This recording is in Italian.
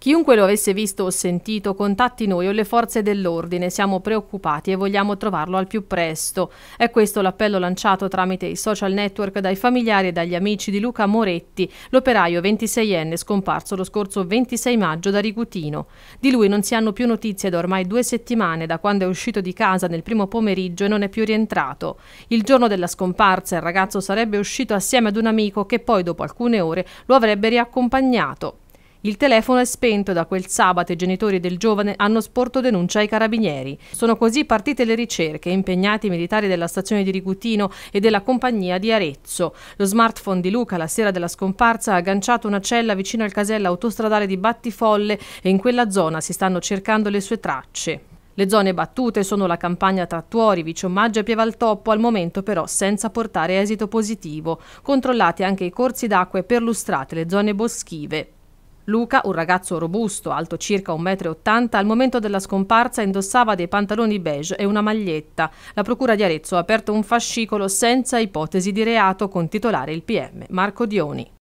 Chiunque lo avesse visto o sentito, contatti noi o le forze dell'ordine, siamo preoccupati e vogliamo trovarlo al più presto. È questo l'appello lanciato tramite i social network dai familiari e dagli amici di Luca Moretti, l'operaio 26enne scomparso lo scorso 26 maggio da Rigutino. Di lui non si hanno più notizie da ormai due settimane, da quando è uscito di casa nel primo pomeriggio e non è più rientrato. Il giorno della scomparsa il ragazzo sarebbe uscito assieme ad un amico che poi dopo alcune ore lo avrebbe riaccompagnato. Il telefono è spento da quel sabato e i genitori del giovane hanno sporto denuncia ai carabinieri. Sono così partite le ricerche, impegnati i militari della stazione di Rigutino e della compagnia di Arezzo. Lo smartphone di Luca la sera della scomparsa ha agganciato una cella vicino al casello autostradale di Battifolle e in quella zona si stanno cercando le sue tracce. Le zone battute sono la campagna tra Tuori, Viciomaggio e Pievaltoppo, al momento però senza portare esito positivo. Controllati anche i corsi d'acqua e perlustrate le zone boschive. Luca, un ragazzo robusto, alto circa 1,80 m, al momento della scomparsa indossava dei pantaloni beige e una maglietta. La Procura di Arezzo ha aperto un fascicolo senza ipotesi di reato con titolare il PM Marco Dioni.